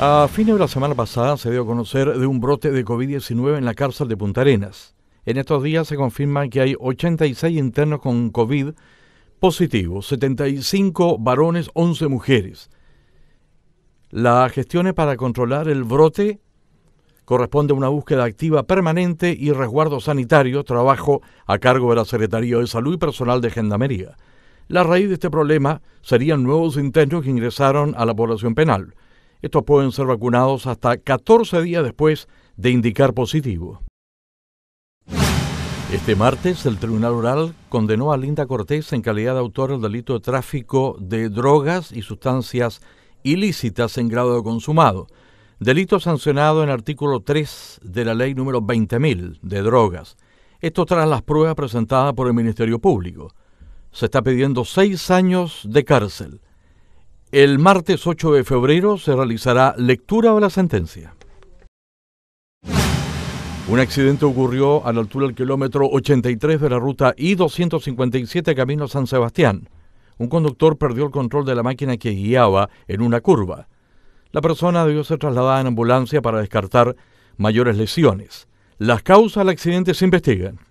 A fines de la semana pasada se dio a conocer de un brote de COVID-19 en la cárcel de Punta Arenas. En estos días se confirma que hay 86 internos con COVID positivos, 75 varones, 11 mujeres. Las gestiones para controlar el brote corresponde a una búsqueda activa permanente y resguardo sanitario, trabajo a cargo de la Secretaría de Salud y personal de Gendarmería. La raíz de este problema serían nuevos internos que ingresaron a la población penal. Estos pueden ser vacunados hasta 14 días después de indicar positivo. Este martes, el Tribunal Oral condenó a Linda Cortés en calidad de autor del delito de tráfico de drogas y sustancias ilícitas en grado de consumado, delito sancionado en artículo 3 de la ley número 20.000 de drogas. Esto tras las pruebas presentadas por el Ministerio Público. Se está pidiendo seis años de cárcel. El martes 8 de febrero se realizará lectura de la sentencia. Un accidente ocurrió a la altura del kilómetro 83 de la ruta I-257 camino San Sebastián. Un conductor perdió el control de la máquina que guiaba en una curva. La persona debió ser trasladada en ambulancia para descartar mayores lesiones. Las causas del accidente se investigan.